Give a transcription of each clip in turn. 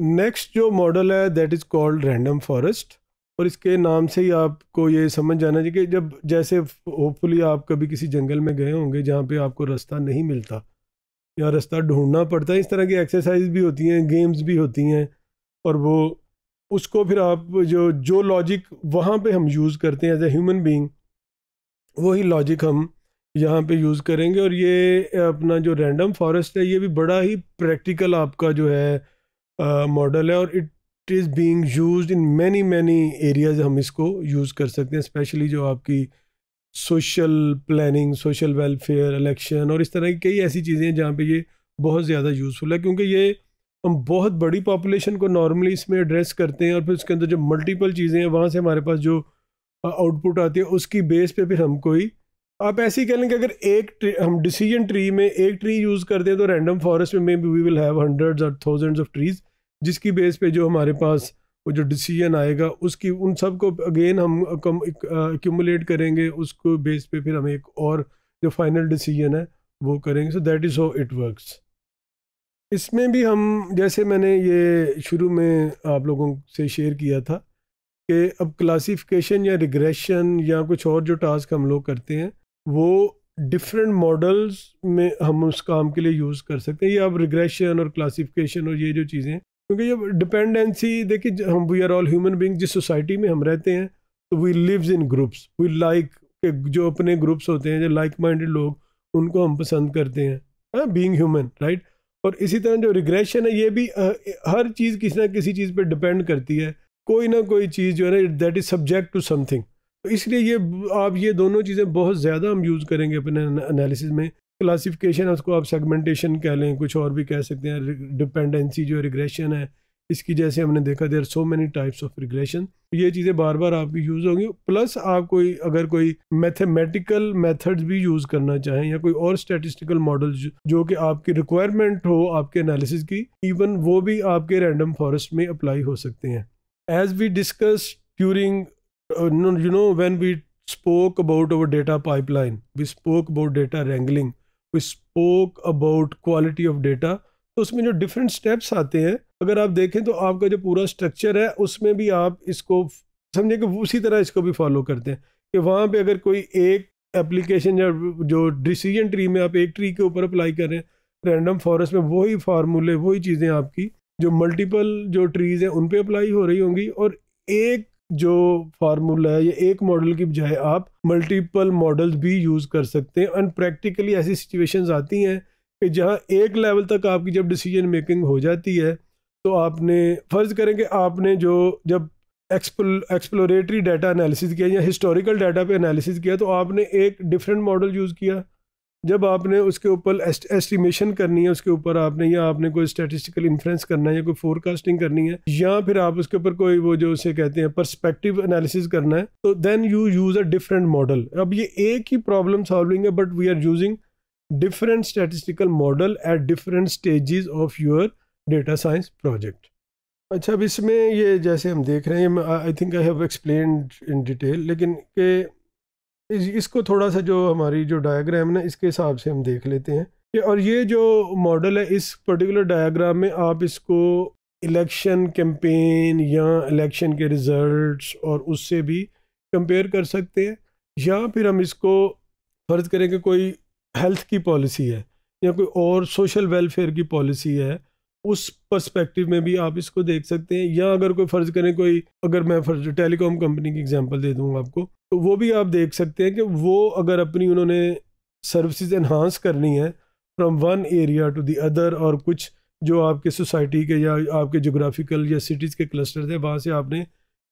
next जो model है that is called random forest और इसके नाम से ही आपको ये समझ जाना चाहिए कि जब जैसे होपफुली आप कभी किसी जंगल में गए होंगे जहाँ पे आपको रास्ता नहीं मिलता या रास्ता ढूंढना पड़ता है इस तरह की एक्सरसाइज भी होती हैं गेम्स भी होती हैं और वो उसको फिर आप जो जो लॉजिक वहाँ पे हम यूज़ करते हैं एज ए ह्यूमन बींग वही लॉजिक हम यहाँ पे यूज़ करेंगे और ये अपना जो रैंडम फॉरेस्ट है ये भी बड़ा ही प्रैक्टिकल आपका जो है मॉडल है और it is being used in many many areas हम इसको यूज़ कर सकते हैं स्पेशली जो आपकी social planning social welfare election और इस तरह की कई ऐसी चीज़ें हैं जहाँ पे ये बहुत ज़्यादा यूज़फुल है क्योंकि ये हम बहुत बड़ी पॉपुलेशन को नॉर्मली इसमें एड्रेस करते हैं और फिर उसके अंदर जो मल्टीपल चीज़ें हैं वहाँ से हमारे पास जो आउटपुट आती है उसकी बेस पे फिर हम कोई आप ऐसे ही कह लें कि अगर एक ट्री हम डिसीजन ट्री में एक ट्री यूज़ करते हैं तो रैंडम फॉरेस्ट में may be we will have hundreds और थाउजेंड्स ऑफ ट्रीज़ जिसकी बेस पे जो हमारे पास वो जो डिसीजन आएगा उसकी उन सब को अगेन हम कम एक्यूमुलेट करेंगे उसको बेस पे फिर हम एक और जो फाइनल डिसीजन है वो करेंगे so that is how it works इसमें भी हम जैसे मैंने ये शुरू में आप लोगों से शेयर किया था कि अब क्लासिफिकेशन या रिग्रेशन या कुछ और जो टास्क हम लोग करते हैं वो डिफरेंट मॉडल्स में हम उस काम के लिए यूज़ कर सकते हैं ये अब रिग्रेशन और क्लासिफिकेशन और ये जो चीज़ें क्योंकि ये डिपेंडेंसी देखिए हम we are all human being जिस सोसाइटी में हम रहते हैं तो we lives in groups we like जो अपने ग्रुप्स होते हैं जो लाइक माइंडेड लोग उनको हम पसंद करते हैं बींग ह्यूमन राइट और इसी तरह जो रिग्रेशन है ये भी हर चीज़ किसी ना किसी चीज़ पर डिपेंड करती है कोई ना कोई चीज़ जो है ना that is subject to something तो इसलिए ये आप ये दोनों चीज़ें बहुत ज़्यादा हम यूज़ करेंगे अपने एनालिसिस में क्लासिफिकेशन है उसको आप सेगमेंटेशन कह लें कुछ और भी कह सकते हैं डिपेंडेंसी जो रिग्रेशन है इसकी जैसे हमने देखा there so many types of regression ये चीज़ें बार बार आपकी यूज़ होंगी प्लस आप कोई अगर कोई मैथमेटिकल मेथड्स भी यूज़ करना चाहें या कोई और स्टैटिस्टिकल मॉडल जो कि आपकी रिक्वायरमेंट हो आपके एनालिसिस की इवन वो भी आपके रैंडम फॉरेस्ट में अप्लाई हो सकते हैं as we discuss during you know when we spoke about our data pipeline we spoke about data wrangling spoke about quality of data तो उसमें जो डिफरेंट स्टेप्स आते हैं अगर आप देखें तो आपका जो पूरा स्ट्रक्चर है उसमें भी आप इसको समझें कि उसी तरह इसको भी फॉलो करते हैं कि वहाँ पे अगर कोई एक एप्लीकेशन या जो डिसीजन ट्री में आप एक ट्री के ऊपर अप्लाई कर रहे हैं रैंडम फॉरेस्ट में वही फार्मूले वही चीज़ें आपकी जो मल्टीपल जो ट्रीज़ हैं उन पर अप्लाई हो रही होंगी और एक जो फार्मूला है या एक मॉडल की बजाय आप मल्टीपल मॉडल्स भी यूज़ कर सकते हैं एंड प्रैक्टिकली ऐसी सिचुएशंस आती हैं कि जहाँ एक लेवल तक आपकी जब डिसीजन मेकिंग हो जाती है तो आपने फ़र्ज़ करें कि आपने जो जब एक्सप्लोरेटरी डाटा एनालिसिस किया या हिस्टोरिकल डाटा पे एनालिसिस किया तो आपने एक डिफरेंट मॉडल यूज़ किया जब आपने उसके ऊपर एस्टिमेशन करनी है उसके ऊपर आपने या आपने कोई स्टैटिस्टिकल इन्फ्रेंस करना है या कोई फोरकास्टिंग करनी है या फिर आप उसके ऊपर कोई वो जो उसे कहते हैं परस्पेक्टिव एनालिसिस करना है तो then you use a different model अब ये एक ही प्रॉब्लम सॉल्विंग है but we are using different statistical model at different stages of your data science project अच्छा अब इसमें ये जैसे हम देख रहे हैं I think I have explain in detail लेकिन के इस, इसको थोड़ा सा जो हमारी जो डायग्राम ना इसके हिसाब से हम देख लेते हैं कि और ये जो मॉडल है इस पर्टिकुलर डायग्राम में आप इसको इलेक्शन कैंपेन या इलेक्शन के रिज़ल्ट्स और उससे भी कंपेयर कर सकते हैं या फिर हम इसको फ़र्ज़ करें कि कोई हेल्थ की पॉलिसी है या कोई और सोशल वेलफेयर की पॉलिसी है उस पर्सपेक्टिव में भी आप इसको देख सकते हैं या अगर कोई फ़र्ज़ करें कोई अगर मैं फ़र्ज टेलीकॉम कंपनी की एग्जांपल दे दूँगा आपको तो वो भी आप देख सकते हैं कि वो अगर अपनी उन्होंने सर्विसेज इन्हांस करनी है from one area to the other और कुछ जो आपके सोसाइटी के या आपके जोग्राफिकल या सिटीज़ के क्लस्टर थे वहाँ से आपने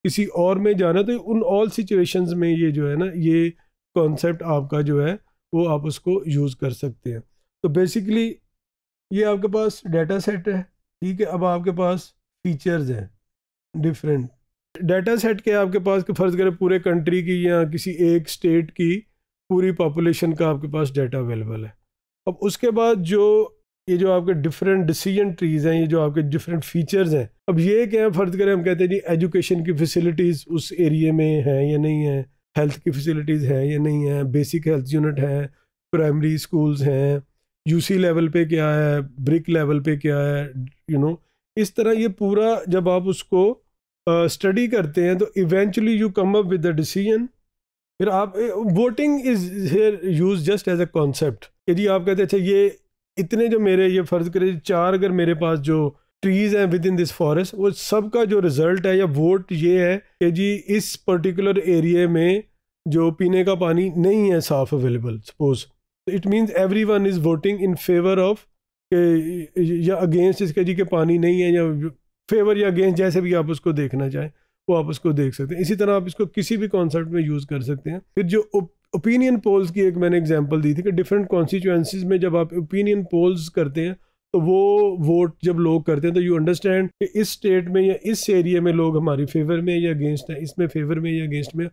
किसी और में जाना तो उन ऑल सिचुएशंस में ये जो है ना ये कॉन्सेप्ट आपका जो है वो आप उसको यूज़ कर सकते हैं तो बेसिकली ये आपके पास डाटा सेट है ठीक है अब आपके पास फीचर्स हैं डिफरेंट डाटा सेट के आपके पास फ़र्ज़ करें पूरे कंट्री की या किसी एक स्टेट की पूरी पॉपुलेशन का आपके पास डाटा अवेलेबल है अब उसके बाद जो ये जो आपके डिफरेंट डिसीजन ट्रीज़ हैं ये जो आपके डिफरेंट फीचर्स हैं अब ये क्या है फ़र्ज़ करें हम कहते हैं जी एजुकेशन की फैसिलिटीज़ उस एरिए में हैं या नहीं है हेल्थ की फैसिलिटीज़ हैं या नहीं है बेसिक हेल्थ यूनिट है प्राइमरी स्कूल्स हैं यूसी लेवल पे क्या है ब्रिक लेवल पे क्या है यू you नो know, इस तरह ये पूरा जब आप उसको स्टडी करते हैं तो eventually you come up with the decision फिर आप voting is here use just as a concept यदि आप कहते अच्छा ये इतने जो मेरे ये फ़र्ज़ करे चार अगर मेरे पास जो ट्रीज़ हैं विद इन दिस फॉरेस्ट वो सब का जो रिज़ल्ट है या वोट ये है कि जी इस पर्टिकुलर एरिए में जो पीने का पानी नहीं है साफ available suppose it means every one is voting in favour of या अगेंस्ट इसके जी के पानी नहीं है या फेवर या अगेंस्ट जैसे भी आप उसको देखना चाहें वो आप उसको देख सकते हैं इसी तरह आप इसको किसी भी कॉन्सेप्ट में यूज़ कर सकते हैं फिर जो ओपिनियन पोल्स की एक मैंने एग्जांपल दी थी कि डिफरेंट कॉन्स्टिट्यूएंसीज में जब आप ओपिनियन पोल्स करते हैं तो वो वोट जब लोग करते हैं तो यू अंडरस्टैंड कि इस स्टेट में या इस एरिया में लोग हमारी फेवर में या अगेंस्ट हैं इसमें फेवर में या अगेंस्ट में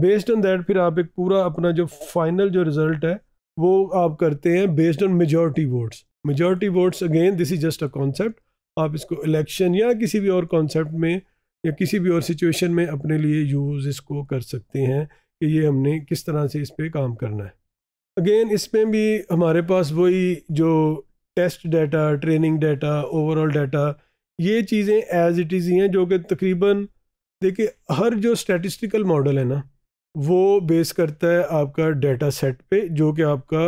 बेस्ड ऑन दैट फिर आप एक पूरा अपना जो फाइनल जो रिजल्ट है वो आप करते हैं based on majority votes majority votes again this is just a concept आप इसको इलेक्शन या किसी भी और कॉन्सेप्ट में या किसी भी और सिचुएशन में अपने लिए यूज़ इसको कर सकते हैं कि ये हमने किस तरह से इस पर काम करना है अगेन इसमें भी हमारे पास वही जो test data training data overall data ये चीज़ें एज इट इज़ ही हैं जो कि तकरीबन देखिए हर जो स्टैटिस्टिकल मॉडल है ना वो बेस करता है आपका डाटा सेट पे जो कि आपका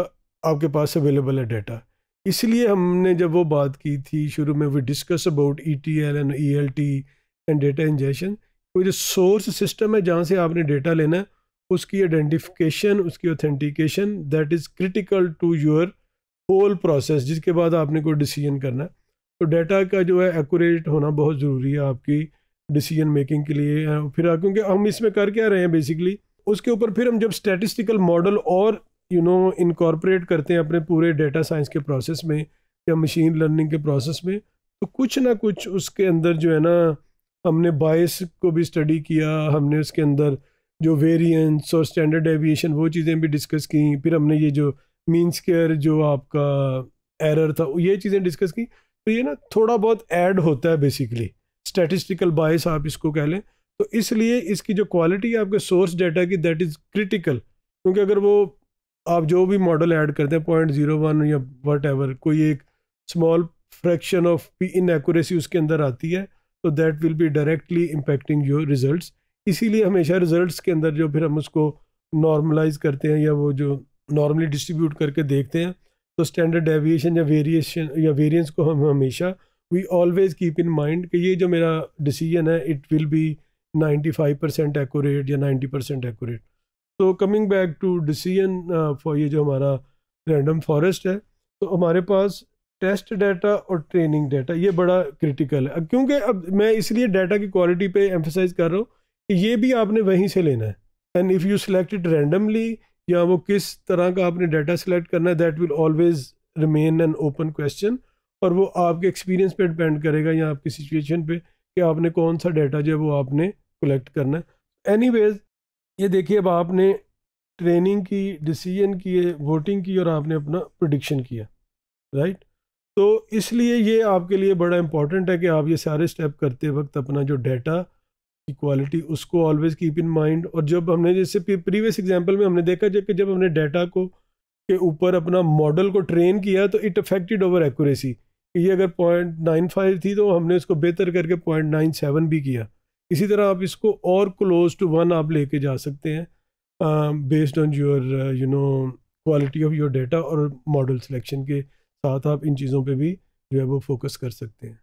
आपके पास अवेलेबल है डाटा इसलिए हमने जब वो बात की थी शुरू में we discuss about E T L and E L T and data ingestion वो जो सोर्स सिस्टम है जहाँ से आपने डेटा लेना है उसकी आइडेंटिफिकेशन उसकी authentication that is critical to your whole process जिसके बाद आपने कोई डिसीजन करना है तो डेटा का जो है एक्यूरेट होना बहुत ज़रूरी है आपकी डिसीजन मेकिंग के लिए फिर क्योंकि हम इसमें कर क्या रहे हैं बेसिकली उसके ऊपर फिर हम जब स्टैटिस्टिकल मॉडल और यू नो इनकॉर्पोरेट करते हैं अपने पूरे डेटा साइंस के प्रोसेस में या मशीन लर्निंग के प्रोसेस में तो कुछ ना कुछ उसके अंदर जो है ना हमने बायस को भी स्टडी किया हमने उसके अंदर जो वेरिएंस और स्टैंडर्ड एविएशन वो चीज़ें भी डिस्कस की फिर हमने ये जो मीन स्केयर जो आपका एरर था ये चीज़ें डिस्कस की तो ये ना थोड़ा बहुत ऐड होता है बेसिकली स्टैटिस्टिकल बायस आप इसको कह लें तो इसलिए इसकी जो क्वालिटी है आपके सोर्स डाटा की दैट इज़ क्रिटिकल क्योंकि अगर वो आप जो भी मॉडल ऐड करते हैं पॉइंट जीरो वन या वट एवर कोई एक स्मॉल फ्रैक्शन ऑफ इनएक्यूरेसी उसके अंदर आती है तो that will be directly impacting your result इसीलिए हमेशा रिज़ल्ट के अंदर जो फिर हम उसको नॉर्मलाइज करते हैं या वो जो नॉर्मली डिस्ट्रीब्यूट करके देखते हैं तो स्टैंडर्ड डेविएशन या वेरिएशन या वेरियंस को हम हमेशा we always keep in mind कि ये जो मेरा डिसीजन है it will be 95 percent accurate या 90 परसेंट एकोरेट तो coming back to decision for ये जो हमारा रैंडम फॉरेस्ट है तो हमारे पास टेस्ट डाटा और ट्रेनिंग डाटा ये बड़ा क्रिटिकल है क्योंकि अब मैं इसलिए डाटा की क्वालिटी पे एम्फोसाइज कर रहा हूँ कि ये भी आपने वहीं से लेना है and if you select it randomly या वो किस तरह का आपने डाटा सेलेक्ट करना है that will always remain an open question और वो आपके एक्सपीरियंस पे डिपेंड करेगा या आपकी सिचुएशन पे कि आपने कौन सा डाटा जो है वो आपने कलेक्ट करना है एनी ये देखिए अब आपने ट्रेनिंग की डिसीजन की वोटिंग की और आपने अपना प्रडिक्शन किया राइट तो इसलिए ये आपके लिए बड़ा इंपॉर्टेंट है कि आप ये सारे स्टेप करते वक्त अपना जो डाटा की क्वालिटी उसको ऑलवेज कीप इन माइंड और जब हमने जैसे प्रीवियस एग्जांपल में हमने देखा जब कि जब हमने डाटा को के ऊपर अपना मॉडल को ट्रेन किया तो इट अफेक्टेड ओवर एक्यूरेसी ये अगर पॉइंट नाइन फाइव थी तो हमने उसको बेहतर करके पॉइंट नाइन सेवन भी किया इसी तरह आप इसको और क्लोज टू वन आप लेके जा सकते हैं based on your you know quality of your data और मॉडल सिलेक्शन के साथ आप इन चीज़ों पे भी जो है वो फोकस कर सकते हैं